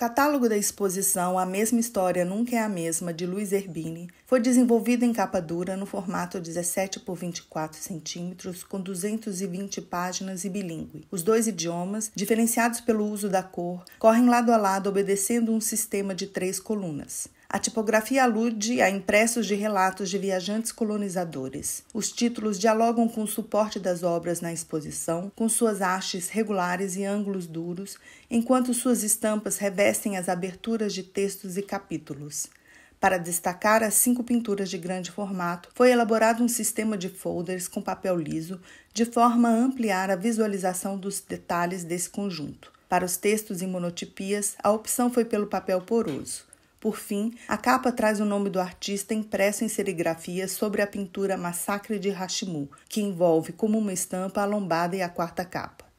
catálogo da exposição A Mesma História Nunca é a Mesma, de Luiz Erbini, foi desenvolvido em capa dura no formato 17 por 24 centímetros, com 220 páginas e bilíngue. Os dois idiomas, diferenciados pelo uso da cor, correm lado a lado obedecendo um sistema de três colunas. A tipografia alude a impressos de relatos de viajantes colonizadores. Os títulos dialogam com o suporte das obras na exposição, com suas hastes regulares e ângulos duros, enquanto suas estampas revestem as aberturas de textos e capítulos. Para destacar as cinco pinturas de grande formato, foi elaborado um sistema de folders com papel liso, de forma a ampliar a visualização dos detalhes desse conjunto. Para os textos em monotipias, a opção foi pelo papel poroso. Por fim, a capa traz o nome do artista impresso em serigrafia sobre a pintura Massacre de Hashimu, que envolve como uma estampa a lombada e a quarta capa.